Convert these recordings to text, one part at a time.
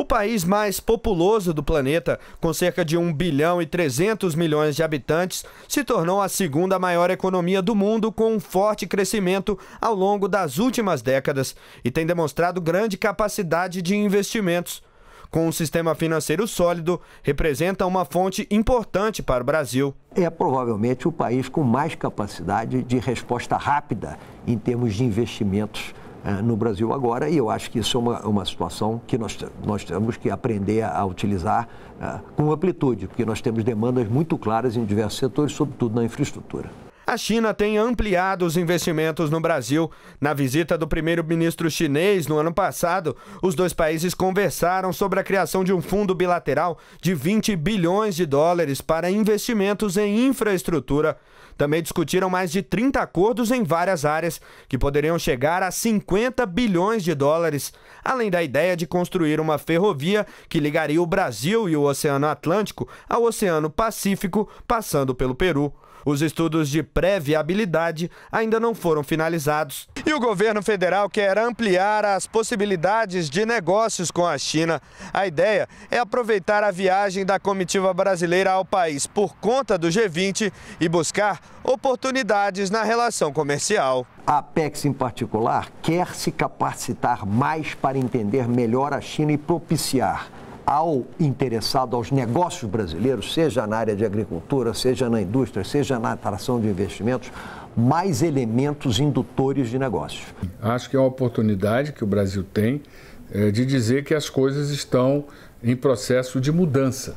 O país mais populoso do planeta, com cerca de 1 bilhão e 300 milhões de habitantes, se tornou a segunda maior economia do mundo com um forte crescimento ao longo das últimas décadas e tem demonstrado grande capacidade de investimentos com um sistema financeiro sólido, representa uma fonte importante para o Brasil. É provavelmente o país com mais capacidade de resposta rápida em termos de investimentos eh, no Brasil agora, e eu acho que isso é uma, uma situação que nós, nós temos que aprender a, a utilizar uh, com amplitude, porque nós temos demandas muito claras em diversos setores, sobretudo na infraestrutura. A China tem ampliado os investimentos no Brasil. Na visita do primeiro-ministro chinês no ano passado, os dois países conversaram sobre a criação de um fundo bilateral de 20 bilhões de dólares para investimentos em infraestrutura. Também discutiram mais de 30 acordos em várias áreas, que poderiam chegar a 50 bilhões de dólares, além da ideia de construir uma ferrovia que ligaria o Brasil e o Oceano Atlântico ao Oceano Pacífico, passando pelo Peru. Os estudos de pré-viabilidade ainda não foram finalizados. E o governo federal quer ampliar as possibilidades de negócios com a China. A ideia é aproveitar a viagem da comitiva brasileira ao país por conta do G20 e buscar oportunidades na relação comercial. A Apex, em particular, quer se capacitar mais para entender melhor a China e propiciar ao interessado, aos negócios brasileiros, seja na área de agricultura, seja na indústria, seja na atração de investimentos, mais elementos indutores de negócios. Acho que é uma oportunidade que o Brasil tem eh, de dizer que as coisas estão em processo de mudança,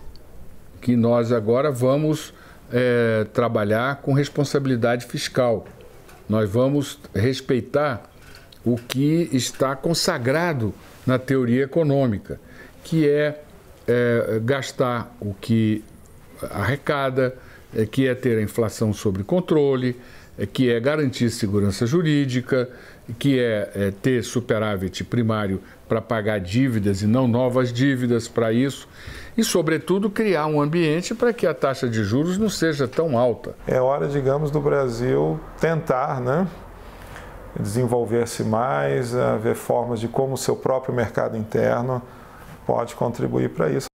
que nós agora vamos é, trabalhar com responsabilidade fiscal, nós vamos respeitar o que está consagrado na teoria econômica que é, é gastar o que arrecada, é, que é ter a inflação sob controle, é, que é garantir segurança jurídica, que é, é ter superávit primário para pagar dívidas e não novas dívidas para isso, e, sobretudo, criar um ambiente para que a taxa de juros não seja tão alta. É hora, digamos, do Brasil tentar, né? desenvolver-se mais, ver formas de como o seu próprio mercado interno pode contribuir para isso.